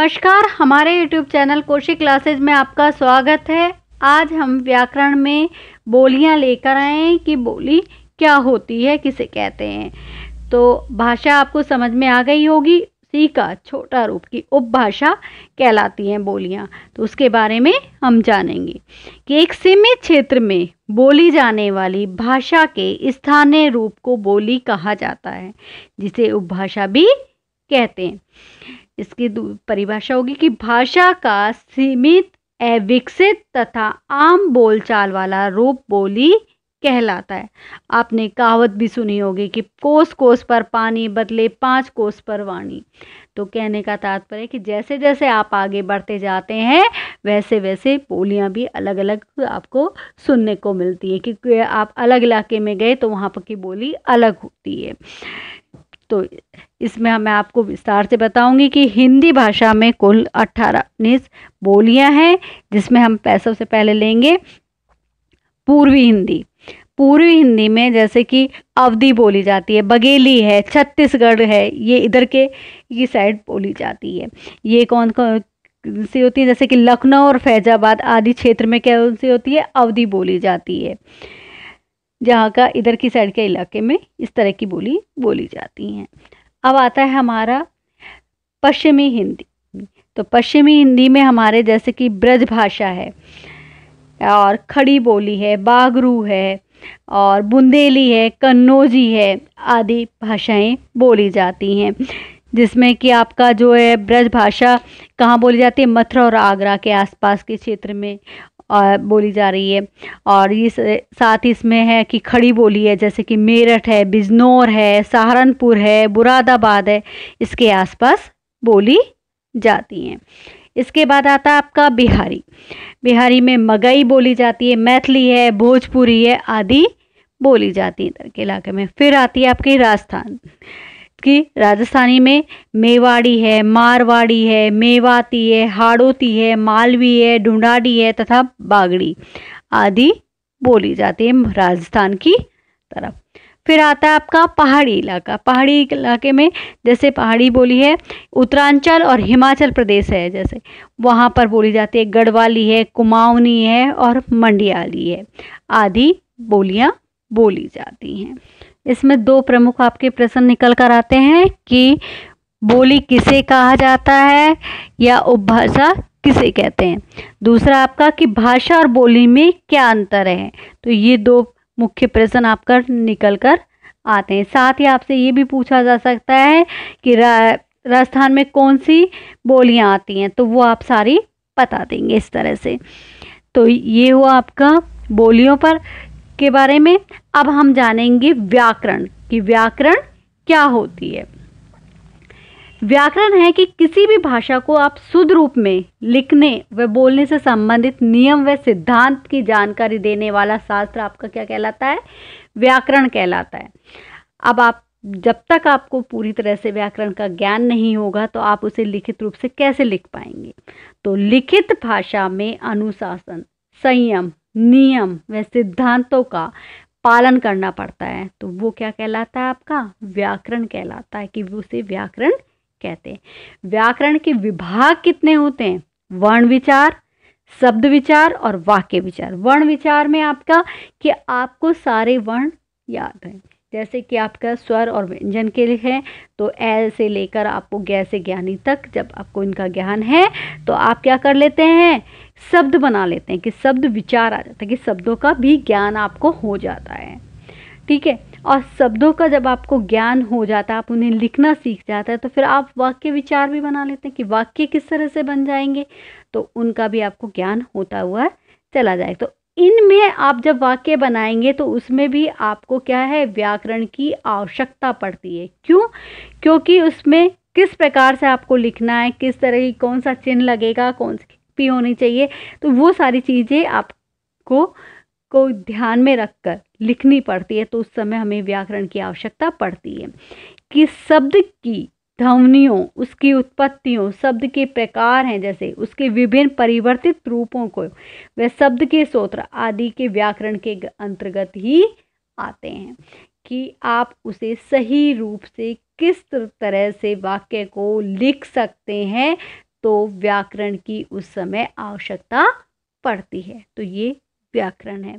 नमस्कार हमारे YouTube channel Koshi classes में आपका स्वागत है आज हम व्याकरण में बोलियां लेकर आए हैं कि बोली क्या होती है किसे कहते हैं तो भाषा आपको समझ में आ गई होगी सी का छोटा रूप की उपभाषा कहलाती हैं बोलियां तो उसके बारे में हम जानेंगे कि एक सीमित क्षेत्र में बोली जाने वाली भाषा के स्थानीय रूप को बोली कहा जाता है जिसे उपभाषा भी कहते हैं इसकी परिभाषा होगी कि भाषा का सीमित अविकसित तथा आम बोलचाल वाला रूप बोली कहलाता है आपने कहावत भी सुनी होगी कि कोस कोस पर पानी बदले पांच कोस पर वाणी तो कहने का तात्पर्य कि जैसे जैसे आप आगे बढ़ते जाते हैं वैसे वैसे बोलियां भी अलग अलग आपको सुनने को मिलती है क्योंकि आप अलग इलाके में गए तो वहाँ पर की बोली अलग होती है तो इसमें मैं आपको विस्तार से बताऊंगी कि हिंदी भाषा में कुल अट्ठारह उन्नीस बोलियां हैं जिसमें हम से पहले लेंगे पूर्वी हिंदी पूर्वी हिंदी में जैसे कि अवधि बोली जाती है बघेली है छत्तीसगढ़ है ये इधर के ये साइड बोली जाती है ये कौन कौन सी होती है जैसे कि लखनऊ और फैजाबाद आदि क्षेत्र में क्या सी होती है अवधि बोली जाती है जहाँ का इधर की साइड के इलाके में इस तरह की बोली बोली जाती हैं अब आता है हमारा पश्चिमी हिंदी तो पश्चिमी हिंदी में हमारे जैसे कि ब्रज भाषा है और खड़ी बोली है बागरू है और बुंदेली है कन्नौजी है आदि भाषाएं बोली जाती हैं जिसमें कि आपका जो है ब्रज भाषा कहाँ बोली जाती है मथुरा और आगरा के आसपास के क्षेत्र में और बोली जा रही है और ये साथ ही इसमें है कि खड़ी बोली है जैसे कि मेरठ है बिजनौर है सहारनपुर है मुरादाबाद है इसके आसपास बोली जाती हैं इसके बाद आता है आपका बिहारी बिहारी में मगई बोली जाती है मैथिली है भोजपुरी है आदि बोली जाती है इधर के इलाके में फिर आती है आपकी राजस्थान कि राजस्थानी में मेवाड़ी है मारवाड़ी है मेवाती है हाड़ोती है मालवी है ढूंढाड़ी है तथा बागड़ी आदि बोली जाती है राजस्थान की तरफ फिर आता है आपका पहाड़ी इलाका पहाड़ी इलाके में जैसे पहाड़ी बोली है उत्तरांचल और हिमाचल प्रदेश है जैसे वहाँ पर बोली जाती है गढ़वाली है कुमाऊनी है और मंडियाली है आदि बोलियाँ बोली जाती हैं इसमें दो प्रमुख आपके प्रश्न निकल कर आते हैं कि बोली किसे कहा जाता है या उपभाषा किसे कहते हैं दूसरा आपका कि भाषा और बोली में क्या अंतर है तो ये दो मुख्य प्रश्न आपका निकल कर आते हैं साथ ही आपसे ये भी पूछा जा सकता है कि राजस्थान में कौन सी बोलियां आती हैं तो वो आप सारी बता देंगे इस तरह से तो ये हुआ आपका बोलियों पर के बारे में अब हम जानेंगे व्याकरण कि व्याकरण क्या होती है व्याकरण है कि किसी भी भाषा को आप शुद्ध रूप में लिखने व बोलने से संबंधित नियम व सिद्धांत की जानकारी देने वाला शास्त्र आपका क्या कहलाता है व्याकरण कहलाता है अब आप जब तक आपको पूरी तरह से व्याकरण का ज्ञान नहीं होगा तो आप उसे लिखित रूप से कैसे लिख पाएंगे तो लिखित भाषा में अनुशासन संयम नियम व सिद्धांतों का पालन करना पड़ता है तो वो क्या कहलाता है आपका व्याकरण कहलाता है कि उसे व्याकरण कहते हैं व्याकरण के विभाग कितने होते हैं वर्ण विचार शब्द विचार और वाक्य विचार वर्ण विचार में आपका कि आपको सारे वर्ण याद हैं जैसे कि आपका स्वर और व्यंजन के लिए है तो ऐ से लेकर आपको गै से ज्ञानी तक जब आपको इनका ज्ञान है तो आप क्या कर लेते हैं शब्द बना लेते हैं कि शब्द विचार आ जाता है कि शब्दों का भी ज्ञान आपको हो जाता है ठीक है और शब्दों का जब आपको ज्ञान हो जाता है आप उन्हें लिखना सीख जाता है तो फिर आप वाक्य विचार भी बना लेते हैं कि वाक्य किस तरह से बन जाएंगे तो उनका भी आपको ज्ञान होता हुआ चला जाए तो इनमें आप जब वाक्य बनाएंगे तो उसमें भी आपको क्या है व्याकरण की आवश्यकता पड़ती है क्यों क्योंकि उसमें किस प्रकार से आपको लिखना है किस तरह की कौन सा चिन्ह लगेगा कौन सी पी होनी चाहिए तो वो सारी चीज़ें आपको को ध्यान में रखकर लिखनी पड़ती है तो उस समय हमें व्याकरण की आवश्यकता पड़ती है कि शब्द की ध्वनियों उसकी उत्पत्तियों शब्द के प्रकार हैं जैसे उसके विभिन्न परिवर्तित रूपों को वह शब्द के स्रोत्र आदि के व्याकरण के अंतर्गत ही आते हैं कि आप उसे सही रूप से किस तरह से वाक्य को लिख सकते हैं तो व्याकरण की उस समय आवश्यकता पड़ती है तो ये व्याकरण है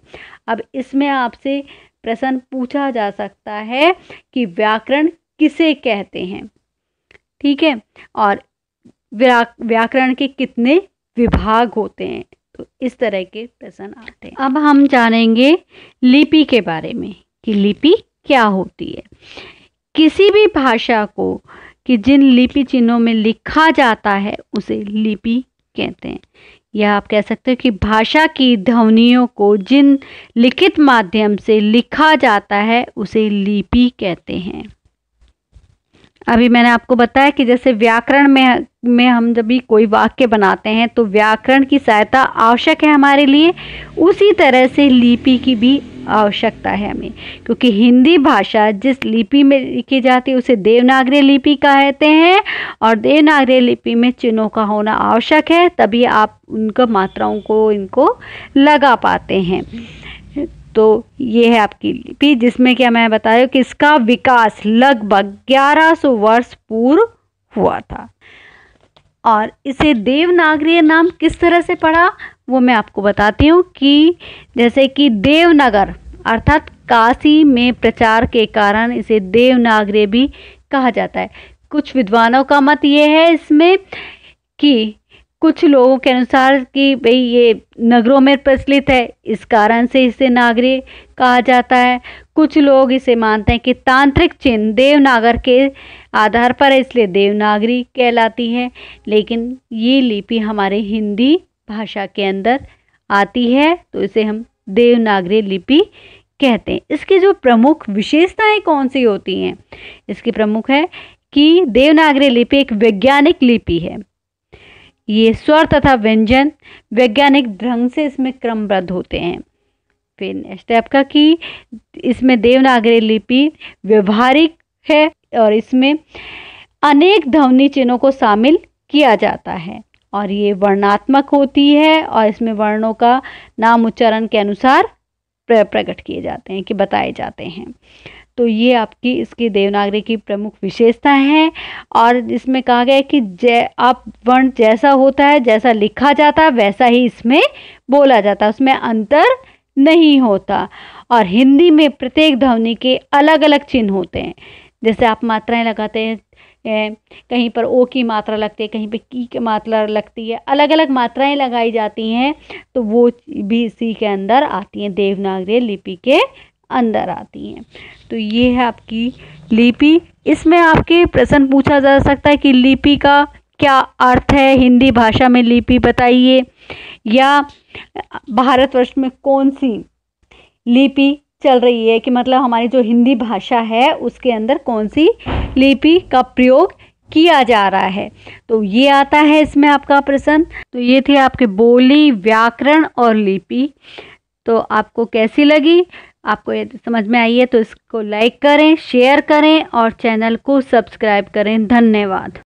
अब इसमें आपसे प्रश्न पूछा जा सकता है कि व्याकरण किसे कहते हैं ठीक है और व्याकरण के कितने विभाग होते हैं तो इस तरह के प्रश्न आते हैं अब हम जानेंगे लिपि के बारे में कि लिपि क्या होती है किसी भी भाषा को कि जिन लिपि चिन्हों में लिखा जाता है उसे लिपि कहते हैं यह आप कह सकते हो कि भाषा की ध्वनियों को जिन लिखित माध्यम से लिखा जाता है उसे लिपि कहते हैं अभी मैंने आपको बताया कि जैसे व्याकरण में में हम जब भी कोई वाक्य बनाते हैं तो व्याकरण की सहायता आवश्यक है हमारे लिए उसी तरह से लिपि की भी आवश्यकता है हमें क्योंकि हिंदी भाषा जिस लिपि में लिखी जाती है उसे देवनागरी लिपि कहते हैं और देवनागरी लिपि में चिन्हों का होना आवश्यक है तभी आप उनका मात्राओं को इनको लगा पाते हैं तो ये है आपकी लिपि जिसमें क्या मैं बता रही हूँ कि इसका विकास लगभग 1100 वर्ष पूर्व हुआ था और इसे देवनागरी नाम किस तरह से पढ़ा वो मैं आपको बताती हूँ कि जैसे कि देवनगर अर्थात काशी में प्रचार के कारण इसे देवनागरी भी कहा जाता है कुछ विद्वानों का मत ये है इसमें कि कुछ लोगों के अनुसार कि भाई ये नगरों में प्रचलित है इस कारण से इसे नागरी कहा जाता है कुछ लोग इसे मानते हैं कि तांत्रिक चिन्ह देवनागर के आधार पर है इसलिए देवनागरी कहलाती है लेकिन ये लिपि हमारे हिंदी भाषा के अंदर आती है तो इसे हम देवनागरी लिपि कहते हैं इसकी जो प्रमुख विशेषताएं कौन सी होती हैं इसकी प्रमुख है कि देवनागरी लिपि एक वैज्ञानिक लिपि है ये स्वर तथा व्यंजन वैज्ञानिक ढंग से इसमें क्रमबद्ध होते हैं फिर नेक्स्ट आपका कि इसमें देवनागरी लिपि व्यवहारिक है और इसमें अनेक ध्वनि चिन्हों को शामिल किया जाता है और ये वर्णात्मक होती है और इसमें वर्णों का नाम उच्चारण के अनुसार प्रकट किए जाते हैं कि बताए जाते हैं तो ये आपकी इसकी देवनागरी की प्रमुख विशेषता है और इसमें कहा गया है कि जय आप वर्ण जैसा होता है जैसा लिखा जाता है वैसा ही इसमें बोला जाता है उसमें अंतर नहीं होता और हिंदी में प्रत्येक ध्वनि के अलग अलग चिन्ह होते हैं जैसे आप मात्राएं लगाते हैं कहीं पर ओ की मात्रा लगती है कहीं पर की की मात्रा लगती है अलग अलग मात्राएं लगाई जाती हैं तो वो भी इसी के अंदर आती हैं देवनागरी लिपि के अंदर आती हैं तो ये है आपकी लिपि इसमें आपके प्रश्न पूछा जा सकता है कि लिपि का क्या अर्थ है हिंदी भाषा में लिपि बताइए या भारतवर्ष में कौन सी लिपि चल रही है कि मतलब हमारी जो हिंदी भाषा है उसके अंदर कौन सी लिपि का प्रयोग किया जा रहा है तो ये आता है इसमें आपका प्रश्न तो ये थे आपके बोली व्याकरण और लिपि तो आपको कैसी लगी आपको ये समझ में आई है तो इसको लाइक करें शेयर करें और चैनल को सब्सक्राइब करें धन्यवाद